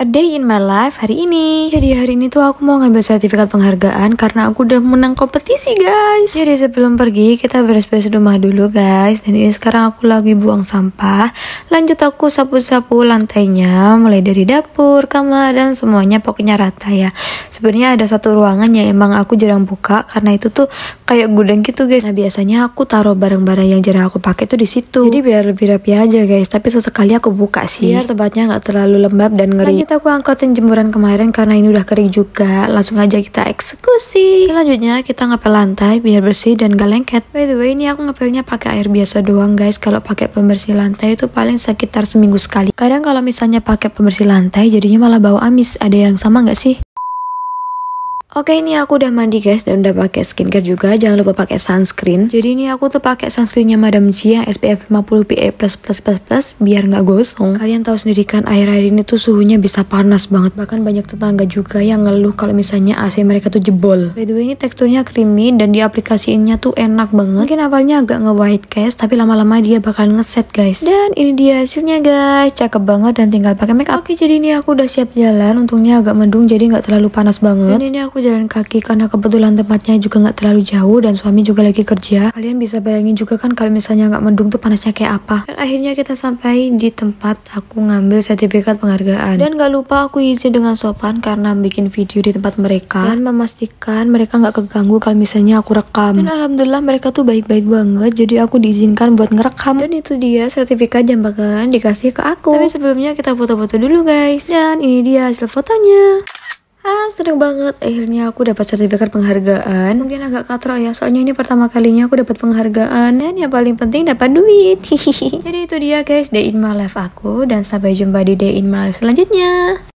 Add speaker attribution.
Speaker 1: A Day in My Life hari ini. Jadi hari ini tuh aku mau ngambil sertifikat penghargaan karena aku udah menang kompetisi guys. Jadi sebelum pergi kita beres-beres rumah dulu guys. Dan ini sekarang aku lagi buang sampah. Lanjut aku sapu-sapu lantainya mulai dari dapur, kamar dan semuanya pokoknya rata ya. Sebenarnya ada satu ruangan yang emang aku jarang buka karena itu tuh kayak gudang gitu guys. Nah biasanya aku taruh barang-barang yang jarang aku pakai tuh di situ. Jadi biar lebih rapi aja guys. Tapi sesekali aku buka sih. Biar tempatnya nggak terlalu lembab dan ngeri. Lanjut kita aku angkatin jemuran kemarin karena ini udah kering juga. Langsung aja kita eksekusi. Selanjutnya kita ngepel lantai biar bersih dan gak lengket. By the way, ini aku ngepelnya pakai air biasa doang guys. Kalau pakai pembersih lantai itu paling sekitar seminggu sekali. Kadang kalau misalnya pakai pembersih lantai jadinya malah bau amis. Ada yang sama nggak sih? Oke ini aku udah mandi guys dan udah pakai skincare juga jangan lupa pakai sunscreen jadi ini aku tuh pakai sunscreennya Madam G yang SPF 50 PA++++ biar nggak gosong kalian tahu sendiri kan air air ini tuh suhunya bisa panas banget bahkan banyak tetangga juga yang ngeluh kalau misalnya AC mereka tuh jebol by the way ini teksturnya creamy dan diaplikasiinnya tuh enak banget mungkin awalnya agak nge-white guys tapi lama-lama dia bakal ngeset guys dan ini dia hasilnya guys cakep banget dan tinggal pakai makeup. oke jadi ini aku udah siap jalan untungnya agak mendung jadi nggak terlalu panas banget dan ini aku jalan kaki karena kebetulan tempatnya juga nggak terlalu jauh dan suami juga lagi kerja. Kalian bisa bayangin juga kan kalau misalnya nggak mendung tuh panasnya kayak apa. Dan akhirnya kita sampai di tempat aku ngambil sertifikat penghargaan. Dan nggak lupa aku izin dengan sopan karena bikin video di tempat mereka dan memastikan mereka nggak keganggu kalau misalnya aku rekam. Dan alhamdulillah mereka tuh baik-baik banget jadi aku diizinkan buat ngerekam. Dan itu dia sertifikat yang bakalan dikasih ke aku. Tapi sebelumnya kita foto-foto dulu guys. Dan ini dia hasil fotonya. Ah, seneng banget. Akhirnya aku dapat sertifikat penghargaan. Mungkin agak katro ya, soalnya ini pertama kalinya aku dapat penghargaan. Dan yang paling penting dapat duit. Jadi itu dia guys, day in my life aku. Dan sampai jumpa di day in my life selanjutnya.